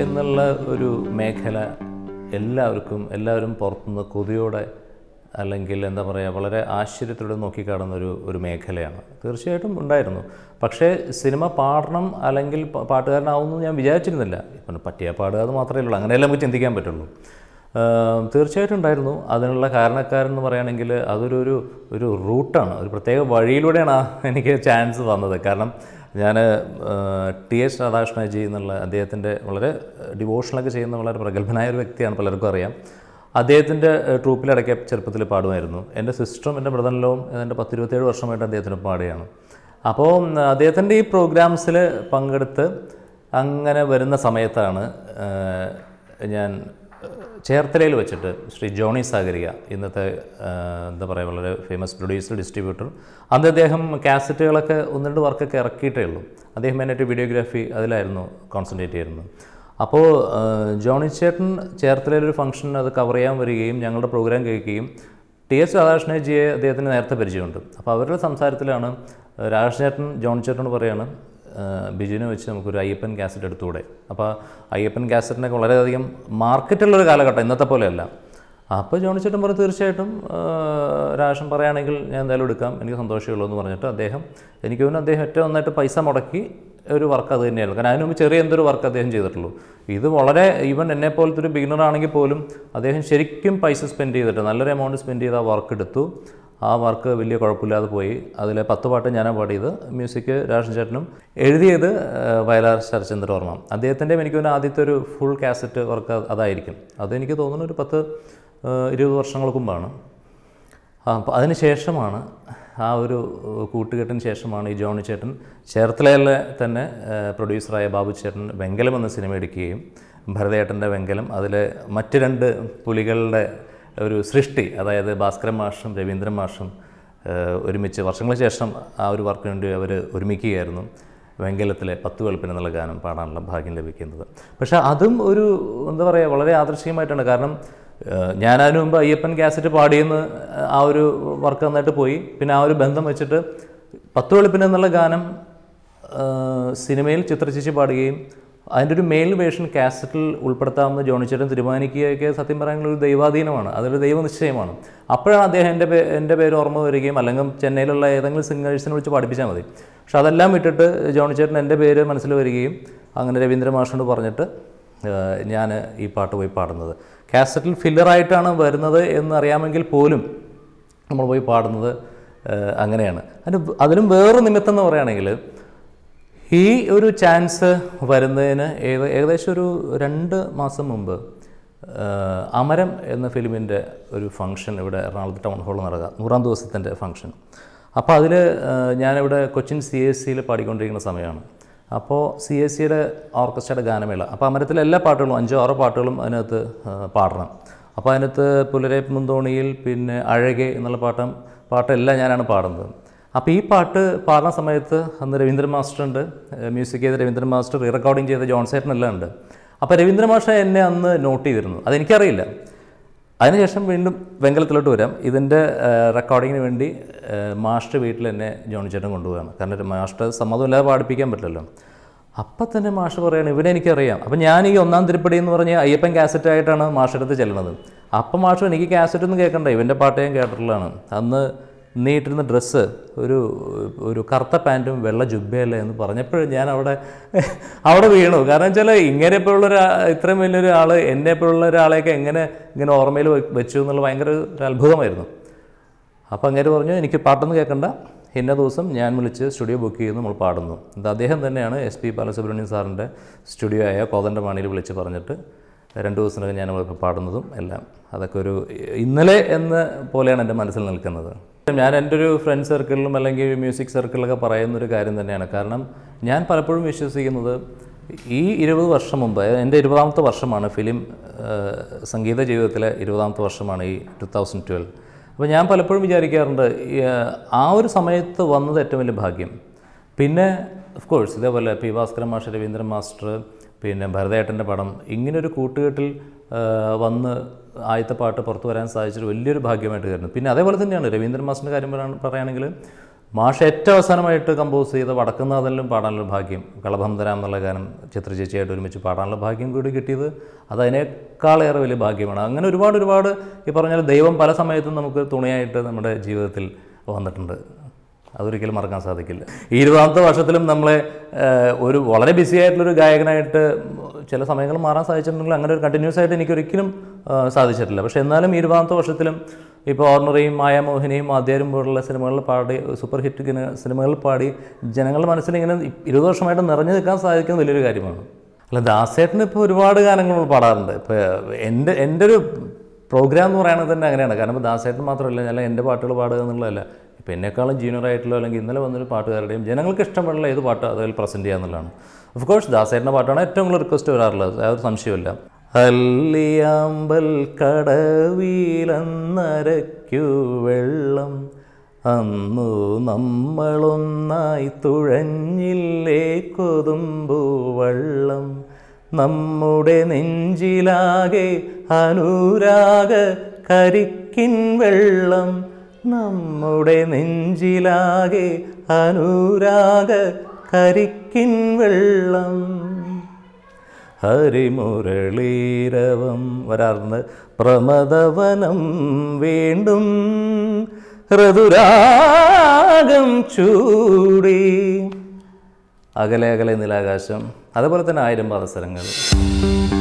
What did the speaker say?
എന്നുള്ള ഒരു മേഖല എല്ലാവർക്കും എല്ലാവരും പുറത്തുനിന്ന് കൊതിയോടെ അല്ലെങ്കിൽ എന്താ പറയുക വളരെ ആശ്ചര്യത്തോടെ നോക്കിക്കാണുന്ന ഒരു ഒരു മേഖലയാണ് തീർച്ചയായിട്ടും ഉണ്ടായിരുന്നു പക്ഷേ സിനിമ പാടണം അല്ലെങ്കിൽ പാട്ടുകാരനാവുമെന്ന് ഞാൻ വിചാരിച്ചിരുന്നില്ല ഇപ്പം പറ്റിയ പാടുക അത് മാത്രമേ ഉള്ളൂ അങ്ങനെയല്ലേ നമുക്ക് ചിന്തിക്കാൻ പറ്റുള്ളൂ തീർച്ചയായിട്ടും ഉണ്ടായിരുന്നു അതിനുള്ള കാരണക്കാരെന്ന് പറയുകയാണെങ്കിൽ അതൊരു ഒരു ഒരു റൂട്ടാണ് ഒരു പ്രത്യേക വഴിയിലൂടെയാണ് എനിക്ക് ചാൻസ് വന്നത് കാരണം ഞാൻ ടി എച്ച് രാധാകൃഷ്ണ ജി എന്നുള്ള അദ്ദേഹത്തിൻ്റെ വളരെ ഡിവോഷനൊക്കെ ചെയ്യുന്ന വളരെ പ്രഗത്ഭനായ ഒരു വ്യക്തിയാണ് പലർക്കും അറിയാം അദ്ദേഹത്തിൻ്റെ ഇടയ്ക്ക് ചെറുപ്പത്തിൽ പാടുമായിരുന്നു എൻ്റെ സിസ്റ്ററും എൻ്റെ ബ്രദറിലും ഏതാണ്ട് പത്തിരുപത്തേഴ് വർഷമായിട്ട് അദ്ദേഹത്തിന് പാടുകയാണ് അപ്പോൾ അദ്ദേഹത്തിൻ്റെ ഈ പ്രോഗ്രാംസിൽ പങ്കെടുത്ത് അങ്ങനെ വരുന്ന സമയത്താണ് ഞാൻ ചേർത്തലയിൽ വെച്ചിട്ട് ശ്രീ ജോണി സാഗരിക ഇന്നത്തെ എന്താ പറയുക വളരെ ഫേമസ് പ്രൊഡ്യൂസർ ഡിസ്ട്രിബ്യൂട്ടർ അന്ന് അദ്ദേഹം കാസറ്റുകളൊക്കെ ഒന്ന് രണ്ട് വർക്കൊക്കെ ഇറക്കിയിട്ടേ ഉള്ളൂ അദ്ദേഹം മെയിനായിട്ട് വീഡിയോഗ്രാഫി അതിലായിരുന്നു കോൺസെൻട്രേറ്റ് ചെയ്യുന്നത് അപ്പോൾ ജോണി ചേട്ടൻ ചേർത്തലയിലൊരു ഫംഗ്ഷൻ അത് കവർ ചെയ്യാൻ വരികയും ഞങ്ങളുടെ പ്രോഗ്രാം കേൾക്കുകയും ടി എസ് രാധാകൃഷ്ണജിയെ അദ്ദേഹത്തിന് നേരത്തെ പരിചയമുണ്ട് അപ്പോൾ അവരുടെ സംസാരത്തിലാണ് രാധാകൃഷ്ണ ചേട്ടൻ ജോണി ചേട്ടനോട് പറയാണ് ബിജുവിനെ വെച്ച് നമുക്കൊരു അയ്യപ്പൻ കാസറ്റ് എടുത്തുകൂടെ അപ്പോൾ അയ്യപ്പൻ കാസറ്റിനൊക്കെ വളരെയധികം മാർക്കറ്റുള്ളൊരു കാലഘട്ടം ഇന്നത്തെ പോലെയല്ല അപ്പോൾ ജോണി ചേട്ടൻ പറഞ്ഞു തീർച്ചയായിട്ടും രാഷം പറയുകയാണെങ്കിൽ ഞാൻ എന്തായാലും എടുക്കാം എനിക്ക് സന്തോഷമുള്ളൂ എന്ന് പറഞ്ഞിട്ട് അദ്ദേഹം എനിക്ക് തോന്നുന്നു അദ്ദേഹം ഏറ്റവും നന്നായിട്ട് പൈസ മുടക്കി ഒരു വർക്ക് അത് തന്നെയായിരുന്നു കാരണം അതിന് ചെറിയ എന്തൊരു വർക്ക് അദ്ദേഹം ചെയ്തിട്ടുള്ളൂ ഇത് വളരെ ഈവൻ എന്നെ പോലത്തെ ഒരു ബിഗിനർ ആണെങ്കിൽ പോലും അദ്ദേഹം ശരിക്കും പൈസ സ്പെൻഡ് ചെയ്തിട്ട് നല്ലൊരു എമൗണ്ട് സ്പെൻഡ് ചെയ്ത് ആ വർക്ക് എടുത്തു ആ വർക്ക് വലിയ കുഴപ്പമില്ലാതെ പോയി അതിലെ പത്ത് പാട്ട് ഞാനാണ് പാടിയത് മ്യൂസിക് രാഷൻ ചേട്ടനും എഴുതിയത് വയലാർ ശരചന്ദ്രവർമ്മ അദ്ദേഹത്തിൻ്റെ എനിക്ക് തന്നെ ആദ്യത്തെ ഒരു ഫുൾ കാസറ്റ് വർക്ക് അതായിരിക്കും അതെനിക്ക് തോന്നുന്നു ഒരു പത്ത് ഇരുപത് വർഷങ്ങൾക്ക് മുമ്പാണ് അപ്പോൾ അതിന് ശേഷമാണ് ആ ഒരു കൂട്ടുകെട്ടിന് ശേഷമാണ് ഈ ജോണി ചേട്ടൻ ചേർത്തലയിലെ തന്നെ പ്രൊഡ്യൂസറായ ബാബു ചേട്ടൻ വെങ്കലം എന്ന സിനിമ എടുക്കുകയും ഭരതേട്ടൻ്റെ വെങ്കലം അതിലെ മറ്റ് രണ്ട് പുലികളുടെ ഒരു സൃഷ്ടി അതായത് ഭാസ്കരൻ മാഷും രവീന്ദ്രൻ മാഷും ഒരുമിച്ച് വർഷങ്ങൾക്ക് ശേഷം ആ ഒരു വർക്കിന് വേണ്ടി അവർ ഒരുമിക്കുകയായിരുന്നു വെങ്കലത്തിലെ പത്ത് വെളുപ്പിന് എന്നുള്ള ഗാനം പാടാനുള്ള ഭാഗ്യം ലഭിക്കുന്നത് പക്ഷേ അതും ഒരു എന്താ പറയുക വളരെ ആദർശികമായിട്ടാണ് കാരണം ഞാൻ മുമ്പ് അയ്യപ്പൻ ക്യാസറ്റ് പാടിയെന്ന് ആ ഒരു വർക്ക് നന്നായിട്ട് പോയി പിന്നെ ആ ഒരു ബന്ധം വെച്ചിട്ട് പത്ത് വെളുപ്പിന് എന്നുള്ള ഗാനം സിനിമയിൽ ചിത്രചേച്ചി പാടുകയും അതിൻ്റെ ഒരു മെയിൽ വേഷൻ കാസറ്റിൽ ഉൾപ്പെടുത്താമെന്ന് ജോണിച്ചേട്ടൻ തീരുമാനിക്കുകയൊക്കെ സത്യം പറയാനുള്ള ഒരു ദൈവാധീനമാണ് അതൊരു ദൈവനിശ്ചയമാണ് അപ്പോഴാണ് അദ്ദേഹം എൻ്റെ പേ എൻ്റെ പേര് ഓർമ്മ വരികയും അല്ലെങ്കിൽ ചെന്നൈയിലുള്ള ഏതെങ്കിലും സിംഗേഴ്സിനെ വിളിച്ച് പഠിപ്പിച്ചാൽ മതി പക്ഷെ അതെല്ലാം വിട്ടിട്ട് ജോണിച്ചേട്ടൻ എൻ്റെ പേര് മനസ്സിൽ വരികയും അങ്ങനെ രവീന്ദ്ര മാഷിനോട് പറഞ്ഞിട്ട് ഞാൻ ഈ പാട്ട് പോയി പാടുന്നത് കാസറ്റിൽ ഫില്ലറായിട്ടാണ് വരുന്നത് എന്നറിയാമെങ്കിൽ പോലും നമ്മൾ പോയി പാടുന്നത് അങ്ങനെയാണ് അതിന് അതിലും വേറൊരു നിമിത്തം എന്ന് പറയുകയാണെങ്കിൽ ഈ ഒരു ചാൻസ് വരുന്നതിന് ഏകദേശം ഒരു രണ്ട് മാസം മുമ്പ് അമരം എന്ന ഫിലിമിൻ്റെ ഒരു ഫംഗ്ഷൻ ഇവിടെ എറണാകുളത്ത് ടൗൺ ഹാളിൽ നടക്കുക നൂറാം ദിവസത്തിൻ്റെ ഫംഗ്ഷൻ അപ്പോൾ അതിൽ ഞാനിവിടെ കൊച്ചിൻ സി എസ് സിയിൽ പാടിക്കൊണ്ടിരിക്കുന്ന സമയമാണ് അപ്പോൾ സി എസ് സിയുടെ ഓർക്കസ്ട്രയുടെ ഗാനമേള അപ്പോൾ അമരത്തിലെ എല്ലാ പാട്ടുകളും അഞ്ചോ ആറോ പാട്ടുകളും അതിനകത്ത് പാടണം അപ്പോൾ അതിനകത്ത് പുലരേ മുന്തോണിയിൽ പിന്നെ അഴകെ എന്നുള്ള പാട്ടം പാട്ടെല്ലാം ഞാനാണ് പാടുന്നത് അപ്പോൾ ഈ പാട്ട് പാടുന്ന സമയത്ത് അന്ന് രവീന്ദ്രൻ മാസ്റ്ററുണ്ട് മ്യൂസിക് ചെയ്ത രവീന്ദ്രൻ മാസ്റ്റർ റെക്കോർഡിങ് ചെയ്ത ജോൺ എല്ലാം ഉണ്ട് അപ്പോൾ രവീന്ദ്ര മാഷ എന്നെ അന്ന് നോട്ട് ചെയ്തിരുന്നു അതെനിക്കറിയില്ല അതിനുശേഷം വീണ്ടും വെങ്കലത്തിലോട്ട് വരാം ഇതിൻ്റെ റെക്കോർഡിങ്ങിന് വേണ്ടി മാസ്റ്റർ വീട്ടിൽ എന്നെ ജോൺ ചേട്ടൻ കൊണ്ടുപോവുകയാണ് കാരണം മാസ്റ്റർ സമ്മതമില്ലാതെ പാടിപ്പിക്കാൻ പറ്റില്ലല്ലോ അപ്പം തന്നെ മാഷ് പറയുകയാണ് ഇവനെ എനിക്കറിയാം അപ്പം ഞാൻ ഈ ഒന്നാം തിരുപ്പടി എന്ന് പറഞ്ഞ അയ്യപ്പൻ കാസറ്റ് ആയിട്ടാണ് മാഷെടുത്ത് ചെല്ലണത് അപ്പം മാഷ് എനിക്ക് കാസറ്റ് ഒന്നും കേൾക്കണ്ട ഇവൻ്റെ പാട്ട് ഞാൻ കേട്ടിട്ടുള്ളതാണ് അന്ന് നീ ഡ്രസ്സ് ഒരു ഒരു കറുത്ത പാൻറ്റും വെള്ള ജുബ്ബയല്ലേ എന്ന് പറഞ്ഞപ്പോഴും ഞാൻ അവിടെ അവിടെ വീണു കാരണം വെച്ചാൽ ഇങ്ങനെ ഇപ്പോഴുള്ള ഒരു ഇത്രയും വലിയൊരു ആൾ എന്നെ ഇപ്പോഴുള്ള ഒരാളെയൊക്കെ എങ്ങനെ ഇങ്ങനെ ഓർമ്മയിൽ വെച്ചു എന്നുള്ള ഭയങ്കര ഒരു അത്ഭുതമായിരുന്നു അപ്പോൾ അങ്ങനെ പറഞ്ഞു എനിക്ക് പാട്ടൊന്നും കേൾക്കണ്ട ഇന്ന ദിവസം ഞാൻ വിളിച്ച് സ്റ്റുഡിയോ ബുക്ക് ചെയ്ത് നമ്മൾ പാടുന്നു ഇത് അദ്ദേഹം തന്നെയാണ് എസ് പി ബാലസുബ്രഹ്മണ്യൻ സാറിൻ്റെ സ്റ്റുഡിയോ ആയ കോതൻ്റെ മാണിയിൽ വിളിച്ച് പറഞ്ഞിട്ട് രണ്ട് ദിവസത്തിനകം ഞാൻ പാടുന്നതും എല്ലാം അതൊക്കെ ഒരു ഇന്നലെ എന്ന പോലെയാണ് എൻ്റെ മനസ്സിൽ നിൽക്കുന്നത് ഞാൻ എൻ്റെ ഒരു ഫ്രണ്ട് സർക്കിളിലും അല്ലെങ്കിൽ മ്യൂസിക് സർക്കിളിലൊക്കെ പറയുന്നൊരു കാര്യം തന്നെയാണ് കാരണം ഞാൻ പലപ്പോഴും വിശ്വസിക്കുന്നത് ഈ ഇരുപത് വർഷം മുമ്പ് എൻ്റെ ഇരുപതാമത്തെ വർഷമാണ് ഫിലിം സംഗീത ജീവിതത്തിലെ ഇരുപതാമത്തെ വർഷമാണ് ഈ ടു തൗസൻഡ് ട്വൽവ് അപ്പോൾ ഞാൻ പലപ്പോഴും വിചാരിക്കാറുണ്ട് ആ ഒരു സമയത്ത് വന്നത് ഏറ്റവും വലിയ ഭാഗ്യം പിന്നെ ഓഫ് കോഴ്സ് ഇതേപോലെ പി ഭാസ്കരൻ മാഷ് രവീന്ദ്രൻ മാസ്റ്റർ പിന്നെ ഭരതേട്ടൻ്റെ പടം ഇങ്ങനൊരു കൂട്ടുകെട്ടിൽ വന്ന് ആദ്യത്തെ പാട്ട് പുറത്തു വരാൻ സാധിച്ചൊരു വലിയൊരു ഭാഗ്യമായിട്ട് കരുതുന്നു പിന്നെ അതേപോലെ തന്നെയാണ് രവീന്ദ്രൻ മാസിൻ്റെ കാര്യം പറയുകയാണെങ്കിൽ മാഷ് ഏറ്റവും അവസാനമായിട്ട് കമ്പോസ് ചെയ്ത വടക്കുന്നാഥനിലും പാടാനുള്ള ഭാഗ്യം കളഭന്തര എന്നുള്ള ഗാനം ചിത്ര ചേച്ചിയായിട്ട് ഒരുമിച്ച് പാടാനുള്ള ഭാഗ്യം കൂടി കിട്ടിയത് അത് അതിനേക്കാളേറെ വലിയ ഭാഗ്യമാണ് അങ്ങനെ ഒരുപാട് ഒരുപാട് ഈ പറഞ്ഞാൽ ദൈവം പല സമയത്തും നമുക്ക് തുണയായിട്ട് നമ്മുടെ ജീവിതത്തിൽ വന്നിട്ടുണ്ട് അതൊരിക്കലും മറക്കാൻ സാധിക്കില്ല ഈ ഇരുപതാമത്തെ വർഷത്തിലും നമ്മളെ ഒരു വളരെ ബിസി ആയിട്ടുള്ളൊരു ഗായകനായിട്ട് ചില സമയങ്ങൾ മാറാൻ സാധിച്ചിട്ടുണ്ടെങ്കിൽ അങ്ങനെ ഒരു കണ്ടിന്യൂസ് ആയിട്ട് എനിക്കൊരിക്കലും സാധിച്ചിട്ടില്ല പക്ഷേ എന്നാലും ഇരുപതാമത്തെ വർഷത്തിലും ഇപ്പോൾ ഓർണറിയും മായാമോഹിനിയും ആദ്യാരും പോലുള്ള സിനിമകളിൽ പാടി സൂപ്പർ ഹിറ്റ് സിനിമകളിൽ പാടി ജനങ്ങളുടെ മനസ്സിൽ ഇങ്ങനെ ഇരുപത് വർഷമായിട്ട് നിറഞ്ഞു നിൽക്കാൻ സാധിക്കുന്ന വലിയൊരു കാര്യമാണ് അല്ല ദാസേട്ടന് ഇപ്പോൾ ഒരുപാട് ഗാനങ്ങൾ പാടാറുണ്ട് ഇപ്പോൾ എൻ്റെ എൻ്റെ ഒരു പ്രോഗ്രാം എന്ന് പറയുന്നത് തന്നെ അങ്ങനെയാണ് കാരണം ഇപ്പോൾ ദാസേട്ടൻ മാത്രമല്ല ഞാൻ എൻ്റെ പാട്ടുകൾ പാടുക എന്നുള്ളതല്ല ഇപ്പം എന്നെക്കാളും ജൂനിയർ ആയിട്ടുള്ള അല്ലെങ്കിൽ ഇന്നലെ വന്നൊരു പാട്ടുകാരുടെയും ജനങ്ങൾക്ക് ഇഷ്ടമുള്ള ഏത് പാട്ട് അതിൽ പ്രസൻറ്റ് ചെയ്യുക എന്നുള്ളതാണ് ഓഫ് കോഴ്സ് ദാസേട്ടൻ്റെ പാട്ടാണ് ഏറ്റവും കൂടുതൽ റിക്വസ്റ്റ് വരാറുള്ളത് അതൊരു സംശയമില്ല അല്ലിയാമ്പൽ കടവിലന്നരയ്ക്കു വെള്ളം അന്നു നമ്മളൊന്നായി തുഴഞ്ഞില്ലേ കൊതുമ്പു വള്ളം നമ്മുടെ നെഞ്ചിലാകെ അനുരാഗ കരിക്കിൻ വെള്ളം നമ്മുടെ നെഞ്ചിലാകെ അനുരാഗ കരിക്കിൻ വെള്ളം ഹരിമുരളീരവം വരാറുണ്ട് പ്രമദവനം വീണ്ടും ഋതുരാഗം ചൂടി അകലെ അകലെ നിലാകാശം അതുപോലെ തന്നെ ആയിരം പാദസരങ്ങൾ